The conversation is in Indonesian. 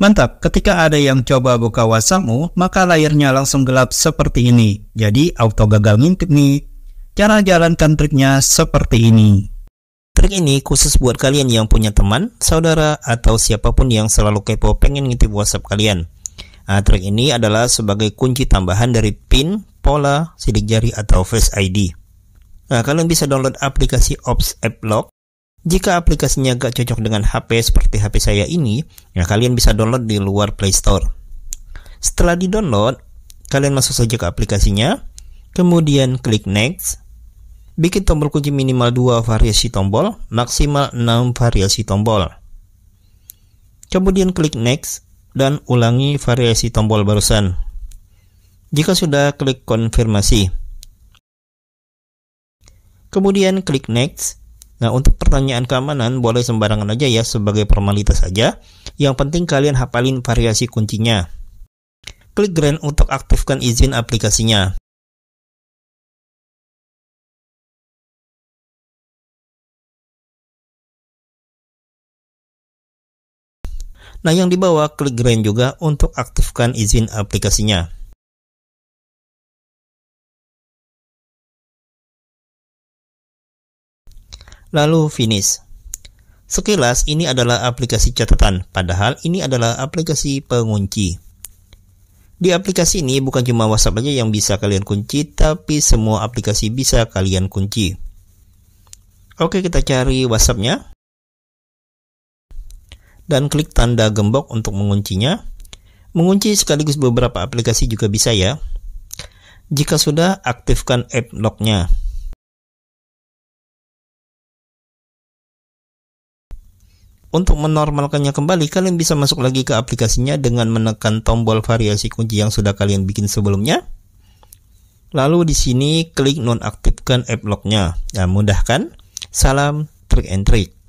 Mantap, ketika ada yang coba buka WhatsAppmu, maka layarnya langsung gelap seperti ini. Jadi auto gagal ngintip nih. Cara jalankan triknya seperti ini. Trik ini khusus buat kalian yang punya teman, saudara, atau siapapun yang selalu kepo pengen ngintip WhatsApp kalian. Nah, trik ini adalah sebagai kunci tambahan dari PIN, pola, sidik jari, atau Face ID. Nah, kalian bisa download aplikasi Ops App Lock jika aplikasinya gak cocok dengan HP seperti HP saya ini, ya kalian bisa download di luar Play Store. Setelah di-download, kalian masuk saja ke aplikasinya, kemudian klik next. Bikin tombol kunci minimal 2 variasi tombol, maksimal 6 variasi tombol. Kemudian klik next dan ulangi variasi tombol barusan. Jika sudah klik konfirmasi. Kemudian klik next Nah, untuk pertanyaan keamanan boleh sembarangan aja ya sebagai formalitas saja. Yang penting kalian hafalin variasi kuncinya. Klik Grand untuk aktifkan izin aplikasinya. Nah, yang di bawah klik Grand juga untuk aktifkan izin aplikasinya. Lalu finish. Sekilas ini adalah aplikasi catatan, padahal ini adalah aplikasi pengunci. Di aplikasi ini bukan cuma WhatsApp aja yang bisa kalian kunci, tapi semua aplikasi bisa kalian kunci. Oke, kita cari WhatsApp-nya. Dan klik tanda gembok untuk menguncinya. Mengunci sekaligus beberapa aplikasi juga bisa ya. Jika sudah, aktifkan app lock-nya. Untuk menormalkannya kembali, kalian bisa masuk lagi ke aplikasinya dengan menekan tombol variasi kunci yang sudah kalian bikin sebelumnya. Lalu di sini klik nonaktifkan app lock-nya. Nah, mudah kan? Salam trick and trick.